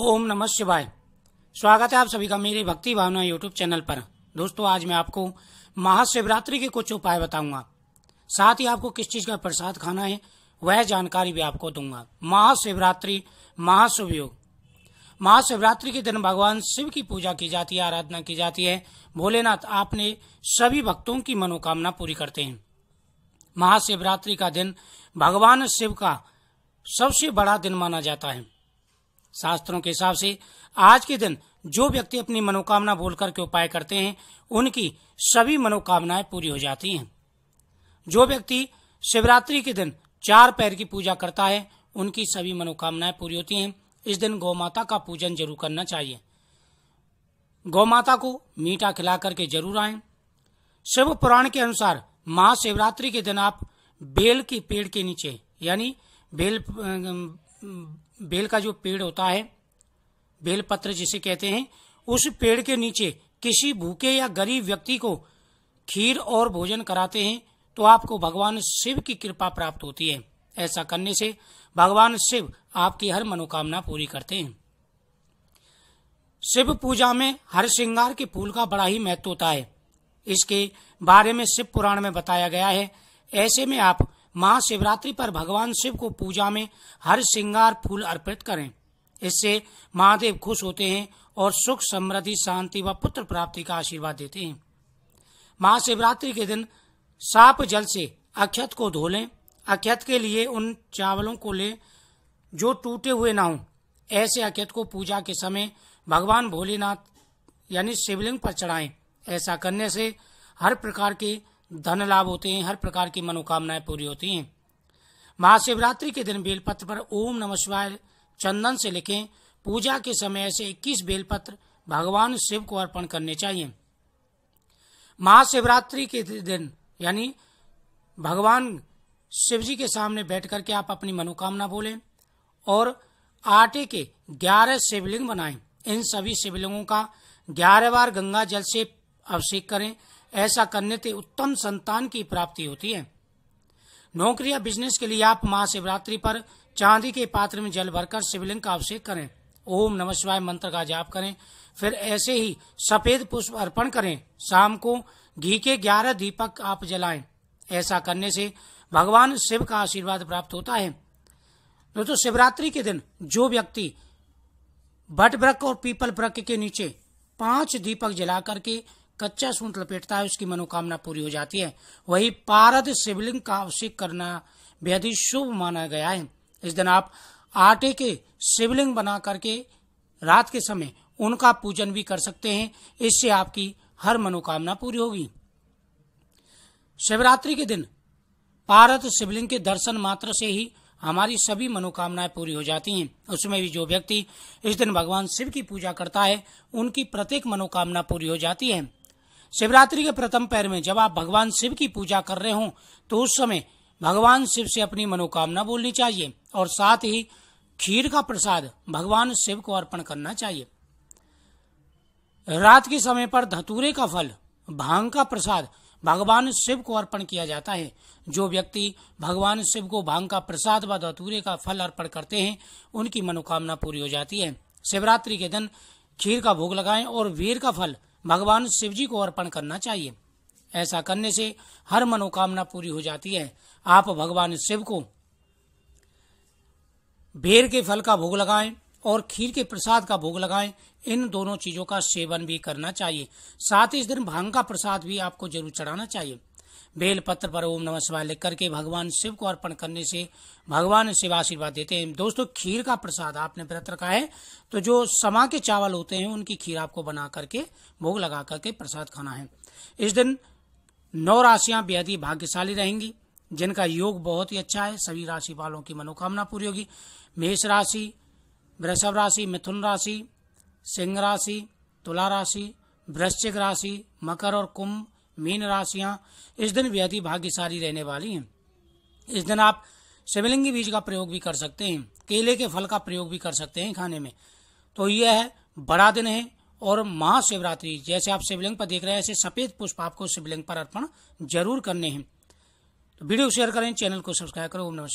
ओम नमः शिवाय स्वागत है आप सभी का मेरे भक्ति भावना यूट्यूब चैनल पर दोस्तों आज मैं आपको महाशिवरात्रि के कुछ उपाय बताऊंगा साथ ही आपको किस चीज का प्रसाद खाना है वह जानकारी भी आपको दूंगा महाशिवरात्रि महाशुभ योग महाशिवरात्रि के दिन भगवान शिव की पूजा की जाती है आराधना की जाती है भोलेनाथ आपने सभी भक्तों की मनोकामना पूरी करते हैं महाशिवरात्रि का दिन भगवान शिव का सबसे बड़ा दिन माना जाता है शास्त्रों के हिसाब से आज के दिन जो व्यक्ति अपनी मनोकामना बोल करके उपाय करते हैं उनकी सभी मनोकामनाएं पूरी हो जाती हैं जो व्यक्ति शिवरात्रि के दिन चार पैर की पूजा करता है उनकी सभी मनोकामनाएं पूरी होती हैं इस दिन गौ माता का पूजन जरूर करना चाहिए गौ माता को मीठा खिला करके जरूर आए शिव पुराण के अनुसार महाशिवरात्रि के दिन आप बेल के पेड़ के नीचे यानी बेल बेल का जो पेड़ होता है बेल पत्र जिसे कहते हैं उस पेड़ के नीचे किसी भूखे या गरीब व्यक्ति को खीर और भोजन कराते हैं तो आपको भगवान शिव की कृपा प्राप्त होती है ऐसा करने से भगवान शिव आपकी हर मनोकामना पूरी करते हैं शिव पूजा में हर श्रृंगार के फूल का बड़ा ही महत्व होता है इसके बारे में शिव पुराण में बताया गया है ऐसे में आप महाशिवरात्रि पर भगवान शिव को पूजा में हर श्रृंगार फूल अर्पित करें इससे महादेव खुश होते हैं और सुख समृद्धि शांति व पुत्र प्राप्ति का आशीर्वाद देते हैं महाशिवरात्रि के दिन साप जल से अक्षत को धो लें अक्षत के लिए उन चावलों को लें जो टूटे हुए ना हो ऐसे अक्षत को पूजा के समय भगवान भोलेनाथ यानी शिवलिंग पर चढ़ाएं ऐसा करने से हर प्रकार के धन लाभ होते हैं हर प्रकार की मनोकामनाएं पूरी होती हैं महाशिवरात्रि के दिन बेलपत्र पर ओम नमः शिवाय चंदन से लिखें पूजा के समय ऐसे 21 बेलपत्र भगवान शिव को अर्पण करने चाहिए महाशिवरात्रि के दिन यानी भगवान शिव जी के सामने बैठ करके आप अपनी मनोकामना बोलें और आटे के ग्यारह शिवलिंग बनाएं इन सभी शिवलिंगों का ग्यारह बार गंगा जल से अभिषेक करें ऐसा करने से उत्तम संतान की प्राप्ति होती है नौकरी या बिजनेस के लिए आप महाशिवरात्रि पर चांदी के पात्र में जल भरकर शिवलिंग का अभिषेक करें ओम नमः शिवाय मंत्र का जाप करें फिर ऐसे ही सफेद पुष्प अर्पण करें शाम को घी के ग्यारह दीपक आप जलाएं ऐसा करने से भगवान शिव का आशीर्वाद प्राप्त होता है दोस्तों शिवरात्रि के दिन जो व्यक्ति बट और पीपल वृक के नीचे पांच दीपक जला करके कच्चा सूंट लपेटता है उसकी मनोकामना पूरी हो जाती है वही पारद शिवलिंग का अभिषेक करना बेहद ही शुभ माना गया है इस दिन आप आटे के शिवलिंग बना करके रात के समय उनका पूजन भी कर सकते हैं इससे आपकी हर मनोकामना पूरी होगी शिवरात्रि के दिन पारद शिवलिंग के दर्शन मात्र से ही हमारी सभी मनोकामनाएं पूरी हो जाती हैं उसमें भी जो व्यक्ति इस दिन भगवान शिव की पूजा करता है उनकी प्रत्येक मनोकामना पूरी हो जाती है शिवरात्रि के प्रथम पैर में जब आप भगवान शिव की पूजा कर रहे हो तो उस समय भगवान शिव से अपनी मनोकामना बोलनी चाहिए और साथ ही खीर का प्रसाद भगवान शिव को अर्पण करना चाहिए रात के समय पर धतूरे का फल भांग का प्रसाद भगवान शिव को अर्पण किया जाता है जो व्यक्ति भगवान शिव को भांग का प्रसाद व धतूरे का फल अर्पण करते हैं उनकी मनोकामना पूरी हो जाती है शिवरात्रि के दिन खीर का भोग लगाएं और वीर का फल भगवान शिव जी को अर्पण करना चाहिए ऐसा करने से हर मनोकामना पूरी हो जाती है आप भगवान शिव को भेर के फल का भोग लगाएं और खीर के प्रसाद का भोग लगाएं इन दोनों चीजों का सेवन भी करना चाहिए साथ ही इस दिन भांग का प्रसाद भी आपको जरूर चढ़ाना चाहिए बेलपत्र पर ओम नमः शिवाय लिख करके भगवान शिव को अर्पण करने से भगवान शिव आशीर्वाद देते हैं दोस्तों खीर का प्रसाद आपने व्रत रखा है तो जो समा के चावल होते हैं उनकी खीर आपको बना करके भोग लगा करके प्रसाद खाना है इस दिन नौ राशियां बेहद ही भाग्यशाली रहेंगी जिनका योग बहुत ही अच्छा है सभी राशि वालों की मनोकामना पूरी होगी मेष राशि वृषभ राशि मिथुन राशि सिंह राशि तुला राशि वृश्चिक राशि मकर और कुंभ मीन राशियां इस दिन बेहद ही भाग्यशाली रहने वाली हैं इस दिन आप शिवलिंगी बीज का प्रयोग भी कर सकते हैं केले के फल का प्रयोग भी कर सकते हैं खाने में तो यह है बड़ा दिन है और महाशिवरात्रि जैसे आप शिवलिंग पर देख रहे हैं ऐसे सफेद पुष्प आपको शिवलिंग पर अर्पण जरूर करने हैं तो वीडियो शेयर करें चैनल को सब्सक्राइब करो नमस्कार